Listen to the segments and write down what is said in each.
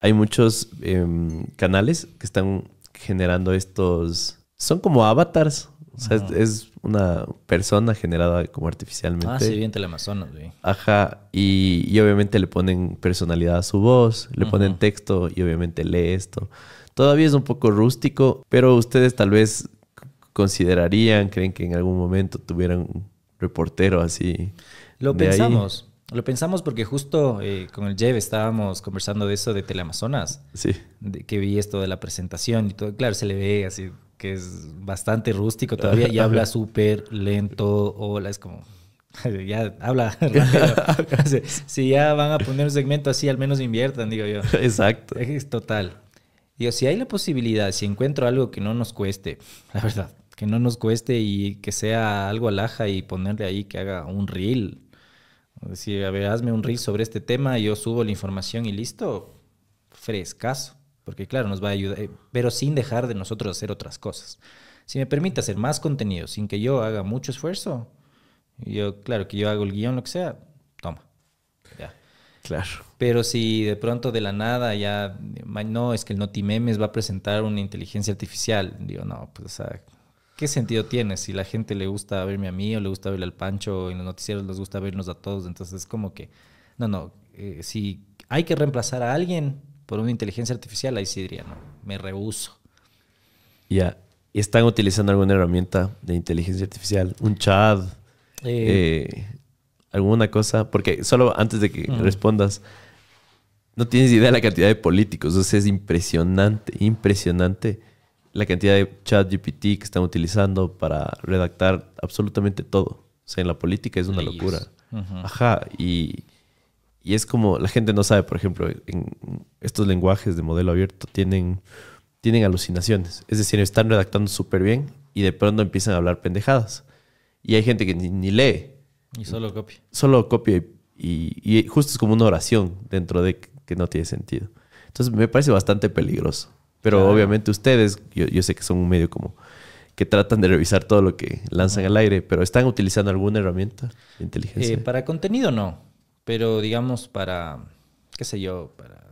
hay muchos em, canales que están generando estos. Son como avatars. O sea, es, una persona generada como artificialmente. Ah, sí, bien Amazonas, güey. Ajá. Y, obviamente le ponen personalidad a su voz, le ponen texto y obviamente lee esto. Todavía es un poco rústico, pero ustedes tal vez considerarían, creen que en algún momento tuvieran un reportero así. Lo pensamos. Lo pensamos porque justo eh, con el Jeb estábamos conversando de eso de Teleamazonas. Sí. que vi esto de la presentación y todo. Claro, se le ve así que es bastante rústico todavía y habla súper lento. Hola, es como. Ya habla si ya van a poner un segmento así, al menos inviertan, digo yo. Exacto. Es total. Digo, si hay la posibilidad, si encuentro algo que no nos cueste, la verdad, que no nos cueste y que sea algo alhaja y ponerle ahí que haga un reel Decir, a ver, hazme un reel sobre este tema, yo subo la información y listo, frescaso, Porque claro, nos va a ayudar, eh, pero sin dejar de nosotros hacer otras cosas. Si me permite hacer más contenido sin que yo haga mucho esfuerzo, yo, claro, que yo hago el guión, lo que sea, toma. Ya. Claro. Pero si de pronto de la nada ya, no, es que el Notimemes va a presentar una inteligencia artificial, digo, no, pues, o sea, ¿qué sentido tiene? Si la gente le gusta verme a mí o le gusta verle al Pancho, en los noticieros les gusta vernos a todos, entonces es como que, no, no, eh, si hay que reemplazar a alguien por una inteligencia artificial, ahí sí diría, no, me rehuso. Ya, ¿están utilizando alguna herramienta de inteligencia artificial? ¿Un chat? Eh. Eh, ¿Alguna cosa? Porque solo antes de que mm. respondas, no tienes idea de la cantidad de políticos, es impresionante, impresionante la cantidad de chat GPT que están utilizando para redactar absolutamente todo. O sea, en la política es una locura. Ajá, y, es como la gente no sabe, por ejemplo, en estos lenguajes de modelo abierto tienen, tienen alucinaciones. Es decir, están redactando súper bien y de pronto empiezan a hablar pendejadas. Y hay gente que ni, lee. Y solo copia. Solo copia y, justo es como una oración dentro de que no tiene sentido. Entonces me parece bastante peligroso. Pero obviamente ustedes, yo, sé que son un medio como que tratan de revisar todo lo que lanzan al aire, pero ¿están utilizando alguna herramienta de inteligencia? Eh, para contenido no, pero digamos para, qué sé yo, para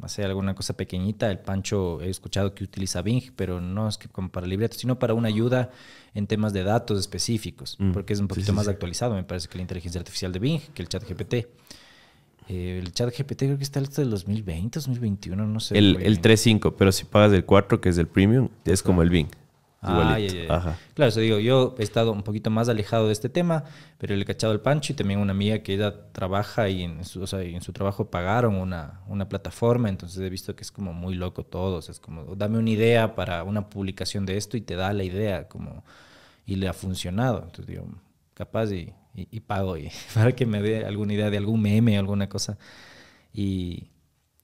hacer alguna cosa pequeñita. El Pancho he escuchado que utiliza Bing, pero no es que como para libretos, sino para una ayuda en temas de datos específicos, mm. porque es un poquito más actualizado, me parece, que la inteligencia artificial de Bing, que el chat GPT. Eh, el chat GPT creo que está hasta el 2020, 2021, no sé. El, el 3.5, pero si pagas el 4, que es el premium, es como el Bing. Ah, claro, digo, yo he estado un poquito más alejado de este tema, pero le he cachado el pancho y también una amiga que ella trabaja y en su, en su trabajo pagaron una, una, plataforma, entonces he visto que es como muy loco todo, es como, dame una idea para una publicación de esto y te da la idea, como, y le ha funcionado. Entonces digo, capaz y, pago y, para que me dé alguna idea de algún meme, alguna cosa. Y,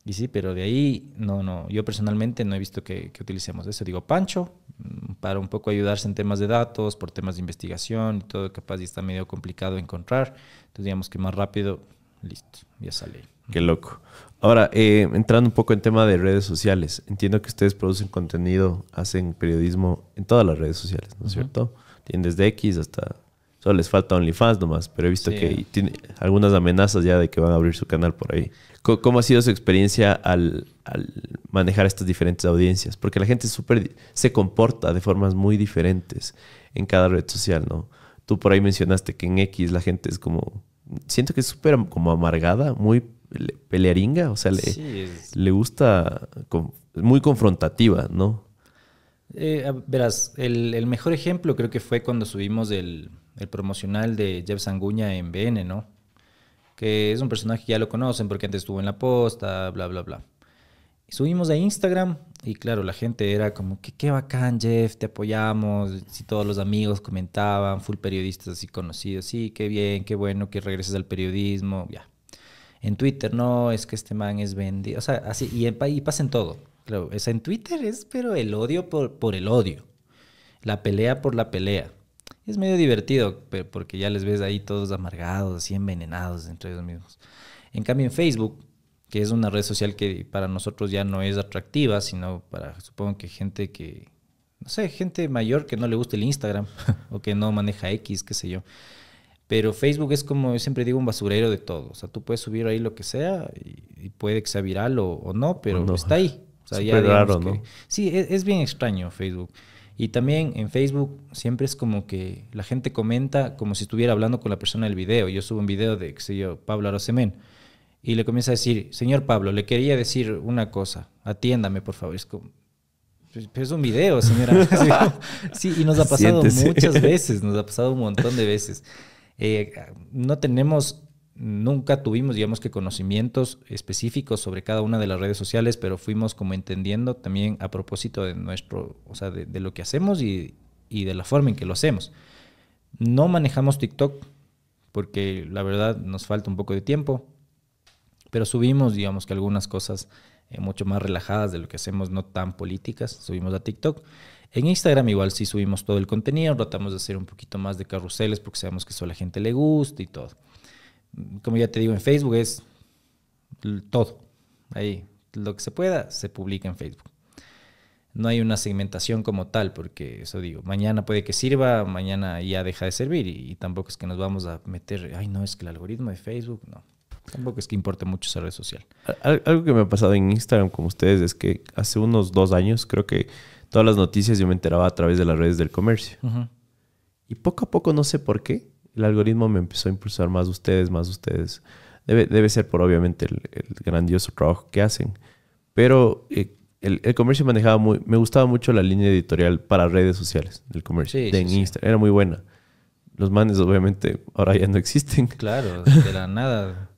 y sí, pero de ahí, no, no, yo personalmente no he visto que, utilicemos eso. Digo, Pancho, mm, para un poco ayudarse en temas de datos, por temas de investigación y todo, capaz y está medio complicado encontrar. Entonces, digamos que más rápido, listo, ya sale. Qué loco. Ahora, eh, entrando un poco en tema de redes sociales, entiendo que ustedes producen contenido, hacen periodismo en todas las redes sociales, ¿no es cierto? Tienen desde X hasta Solo les falta OnlyFans nomás, pero he visto que tiene algunas amenazas ya de que van a abrir su canal por ahí. ¿Cómo, ha sido su experiencia al, manejar estas diferentes audiencias? Porque la gente super, se comporta de formas muy diferentes en cada red social, ¿no? Tú por ahí mencionaste que en X la gente es como... Siento que es súper como amargada, muy pelearinga, o sea, le, gusta... muy confrontativa, ¿no? Eh, ah, verás, el, mejor ejemplo creo que fue cuando subimos el, promocional de Jeff Sanguña en BN, ¿no? Que es un personaje que ya lo conocen porque antes estuvo en la posta, bla, bla, bla. subimos a Instagram y claro, la gente era como, que qué bacán Jeff, te apoyamos. Si todos los amigos comentaban, full periodistas así conocidos, sí, qué bien, qué bueno que regreses al periodismo, ya. En Twitter, no, es que este man es vendido. O sea, así, y, y pasa todo. Claro, es en Twitter es, pero el odio por, por el odio. La pelea por la pelea. Es medio divertido porque ya les ves ahí todos amargados, así envenenados entre ellos mismos. En cambio en Facebook, que es una red social que para nosotros ya no es atractiva, sino para, supongo que gente que, no sé, gente mayor que no le gusta el Instagram o que no maneja X, qué sé yo. Pero Facebook es como yo siempre digo, un basurero de todo. O sea, tú puedes subir ahí lo que sea y, puede que sea viral o, o no, pero está ahí. O raro, ¿no? Sí, e, es, bien extraño Facebook. Y también en Facebook siempre es como que la gente comenta como si estuviera hablando con la persona del video. Yo subo un video de, qué sé yo, Pablo Arosemén. Y le comienza a decir, señor Pablo, le quería decir una cosa. Atiéndame, por favor. Es como, pues, es un video, señora. sí, y nos ha pasado muchas veces, nos ha pasado un montón de veces. Eh, no tenemos nunca tuvimos, digamos que conocimientos específicos sobre cada una de las redes sociales, pero fuimos como entendiendo también a propósito de nuestro, de, lo que hacemos y, de la forma en que lo hacemos. No manejamos TikTok porque la verdad nos falta un poco de tiempo, pero subimos, digamos que algunas cosas eh, mucho más relajadas de lo que hacemos, no tan políticas, subimos a TikTok. En Instagram igual sí subimos todo el contenido, tratamos de hacer un poquito más de carruseles porque sabemos que eso a la gente le gusta y todo como ya te digo, en Facebook es todo. Ahí, lo que se pueda, se publica en Facebook. No hay una segmentación como tal, porque eso digo, mañana puede que sirva, mañana ya deja de servir y, tampoco es que nos vamos a meter, ay no, es que el algoritmo de Facebook, no. Tampoco es que importe mucho esa red social. Algo que me ha pasado en Instagram como ustedes es que hace unos dos años creo que todas las noticias yo me enteraba a través de las redes del comercio. Y poco a poco, no sé por qué, el algoritmo me empezó a impulsar más ustedes, más ustedes. Debe, debe ser por obviamente el, grandioso trabajo que hacen. Pero eh, el, el, comercio manejaba muy... Me gustaba mucho la línea editorial para redes sociales del comercio. de Instagram. Era muy buena. Los manes obviamente ahora ya no existen. Claro, de la nada.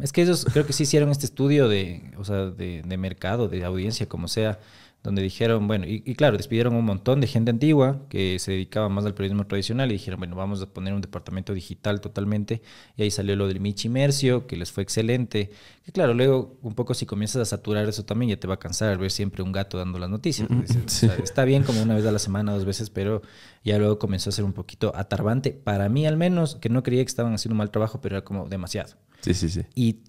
Es, que ellos creo que sí hicieron este estudio de, o sea, de, de mercado, de audiencia, como sea donde dijeron, bueno, y, claro, despidieron un montón de gente antigua que se dedicaba más al periodismo tradicional y dijeron, bueno, vamos a poner un departamento digital totalmente. Y ahí salió lo del Michi Mercio, que les fue excelente. Que claro, luego un poco si comienzas a saturar eso también ya te va a cansar ver siempre un gato dando las noticias. está bien como una vez a la semana, dos veces, pero ya luego comenzó a ser un poquito atarbante. Para mí al menos, que no creía que estaban haciendo un mal trabajo, pero era como demasiado. Sí, sí, sí. Y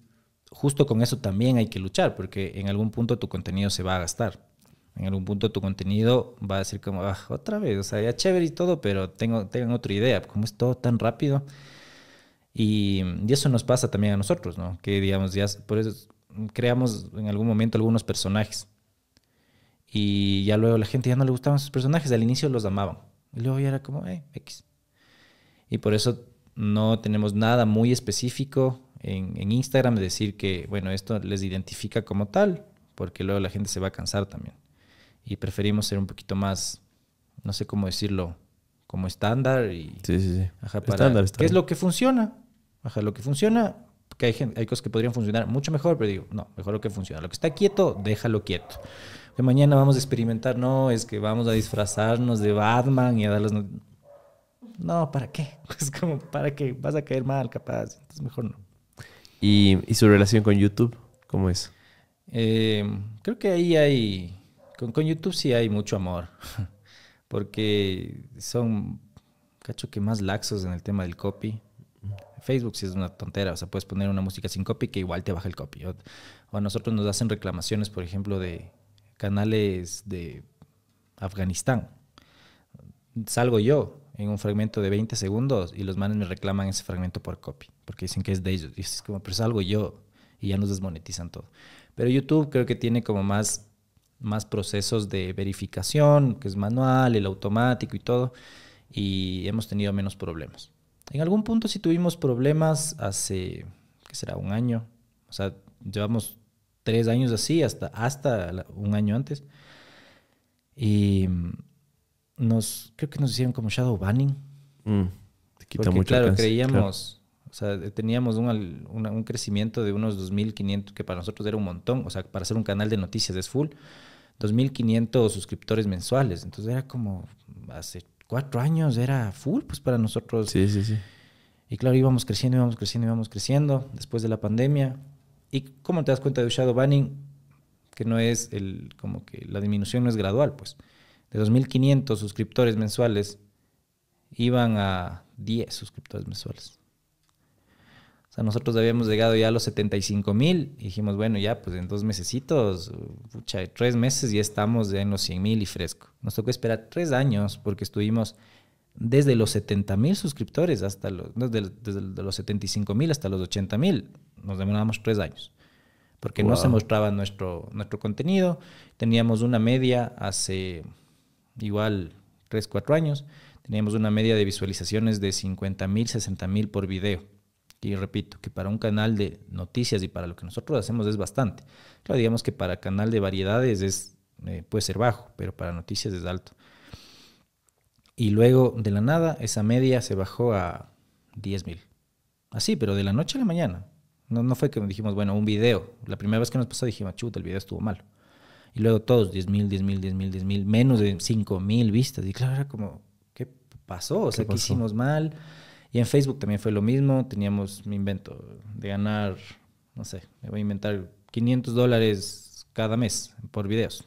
justo con eso también hay que luchar, porque en algún punto tu contenido se va a gastar en algún punto tu contenido va a ser como, ah, otra vez, o sea, ya chévere y todo, pero tengo, tengan otra idea, como es todo tan rápido. Y, eso nos pasa también a nosotros, ¿no? Que digamos, ya por eso creamos en algún momento algunos personajes. Y ya luego la gente ya no le gustaban sus personajes, al inicio los amaban. Y luego ya era como, eh, X. Y por eso no tenemos nada muy específico en, en Instagram de decir que, bueno, esto les identifica como tal, porque luego la gente se va a cansar también y preferimos ser un poquito más, no sé cómo decirlo, como estándar y sí, sí, sí. estándar, estándar. ¿Qué es lo que funciona? Ajá, lo que funciona, que hay, hay cosas que podrían funcionar mucho mejor, pero digo, no, mejor lo que funciona. Lo que está quieto, déjalo quieto. Que mañana vamos a experimentar, no, es que vamos a disfrazarnos de Batman y a dar No, ¿para qué? Es como, ¿para qué? Vas a caer mal, capaz. Entonces, mejor no. ¿Y, su relación con YouTube? ¿Cómo es? Eh, creo que ahí hay con, YouTube sí hay mucho amor, porque son, cacho que más laxos en el tema del copy. Facebook sí es una tontera, o sea, puedes poner una música sin copy que igual te baja el copy. O, a nosotros nos hacen reclamaciones, por ejemplo, de canales de Afganistán. Salgo yo en un fragmento de 20 segundos y los manes me reclaman ese fragmento por copy, porque dicen que es de ellos. Y es como, pero salgo yo y ya nos desmonetizan todo. Pero YouTube creo que tiene como más más procesos de verificación, que es manual, el automático y todo, y hemos tenido menos problemas. En algún punto sí tuvimos problemas hace, ¿qué será? Un año. O sea, llevamos tres años así, hasta, hasta un año antes. Y mm, nos, creo que nos hicieron como shadow banning. Mm, te quita claro, creíamos, o sea, eh, teníamos un, crecimiento de unos 2.500, que para nosotros era un montón. O sea, para hacer un canal de noticias es full. 2.500 suscriptores mensuales. Entonces era como hace cuatro años era full, pues para nosotros. Sí, sí, sí. Y claro, íbamos creciendo, íbamos creciendo, íbamos creciendo después de la pandemia. Y como te das cuenta de shadow banning, que no es el, como que la disminución no es gradual, pues. De 2.500 suscriptores mensuales, iban a 10 suscriptores mensuales nosotros habíamos llegado ya a los 75 mil y dijimos, bueno, ya pues en dos mesecitos, tres meses ya estamos ya en los 100 mil y fresco. Nos tocó esperar tres años porque estuvimos desde los 70 mil suscriptores hasta los, desde, los 75 mil hasta los 80 mil. Nos demoramos tres años porque no se mostraba nuestro, nuestro contenido. Teníamos una media hace igual tres, cuatro años, teníamos una media de visualizaciones de 50 mil, 60 mil por video. Y repito, que para un canal de noticias y para lo que nosotros hacemos es bastante. Claro, digamos que para canal de variedades es, eh, puede ser bajo, pero para noticias es alto. Y luego, de la nada, esa media se bajó a 10.000 mil. Así, pero de la noche a la mañana. No, no fue que dijimos, bueno, un video. La primera vez que nos pasó dijimos, chuta, el video estuvo mal Y luego todos, 10 mil, 10 mil, 10 mil, 10 mil, menos de 5 mil vistas. Y claro, era como, ¿qué pasó? O sea, que hicimos mal? Y en Facebook también fue lo mismo, teníamos, mi invento, de ganar, no sé, me voy a inventar 500 dólares cada mes por videos.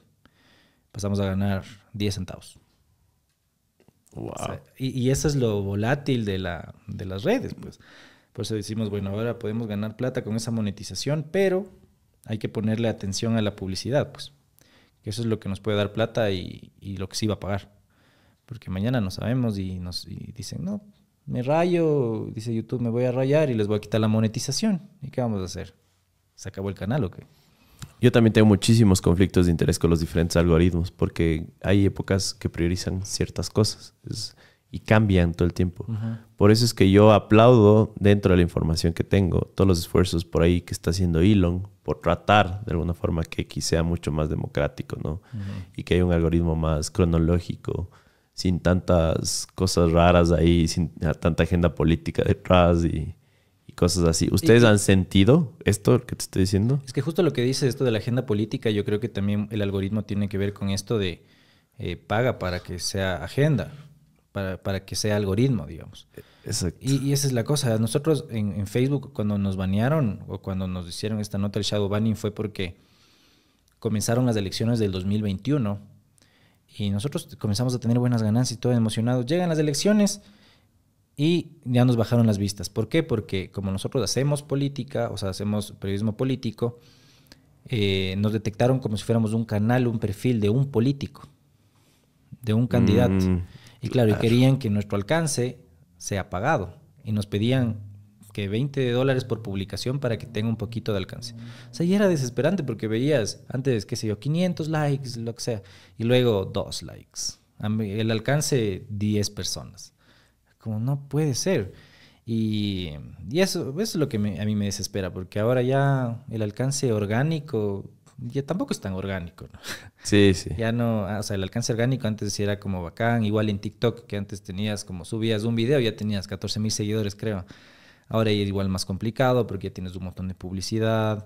Pasamos a ganar 10 centavos. Wow. y, eso es lo volátil de, de las redes, pues. Por eso decimos, bueno, ahora podemos ganar plata con esa monetización, pero hay que ponerle atención a la publicidad, pues. eso es lo que nos puede dar plata y, lo que sí va a pagar. Porque mañana no sabemos y nos y dicen, no, me rayo, dice YouTube, me voy a rayar y les voy a quitar la monetización. ¿Y qué vamos a hacer? ¿Se acabó el canal o qué? Yo también tengo muchísimos conflictos de interés con los diferentes algoritmos porque hay épocas que priorizan ciertas cosas y cambian todo el tiempo. Por eso es que yo aplaudo dentro de la información que tengo todos los esfuerzos por ahí que está haciendo Elon por tratar de alguna forma que X sea mucho más democrático ¿no? y que haya un algoritmo más cronológico sin tantas cosas raras ahí, sin tanta agenda política detrás y, cosas así. ¿Ustedes han sentido esto que te estoy diciendo? Es que justo lo que dices, esto de la agenda política, yo creo que también el algoritmo tiene que ver con esto de eh, paga para que sea agenda, para, que sea algoritmo, digamos. E, y, esa es la cosa. Nosotros en, Facebook, cuando nos banearon o cuando nos hicieron esta nota, el shadow banning fue porque comenzaron las elecciones del 2021 y nosotros comenzamos a tener buenas ganancias y todo emocionado. Llegan las elecciones y ya nos bajaron las vistas. ¿Por qué? Porque como nosotros hacemos política, o sea, hacemos periodismo político, eh, nos detectaron como si fuéramos un canal, un perfil de un político, de un candidato. Mm, y claro, querían que nuestro alcance sea pagado. Y nos pedían que 20 dólares por publicación para que tenga un poquito de alcance. O sea, y era desesperante porque veías antes, qué sé yo, 500 likes, lo que sea, y luego dos likes. El alcance 10 personas. Como no puede ser. Y, eso, es lo que a mí me desespera, porque ahora ya el alcance orgánico ya tampoco es tan orgánico. ¿no? Sí, sí. Ya no, ah, o sea, el alcance orgánico antes era como bacán, igual en TikTok, que antes tenías como subías un video, ya tenías 14 mil seguidores, creo. Ahora es igual más complicado porque ya tienes un montón de publicidad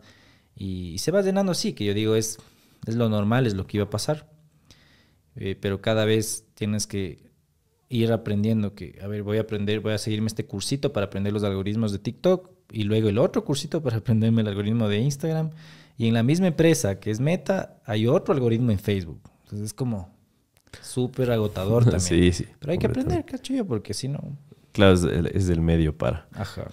y, se va llenando así, que yo digo es, es lo normal, es lo que iba a pasar. Eh, pero cada vez tienes que ir aprendiendo que, a ver, voy a aprender, voy a seguirme este cursito para aprender los algoritmos de TikTok y luego el otro cursito para aprenderme el algoritmo de Instagram. Y en la misma empresa que es Meta, hay otro algoritmo en Facebook. Entonces es como súper agotador también. Pero hay que aprender, cachillo, porque si no... Claro, es del, medio para. Ajá.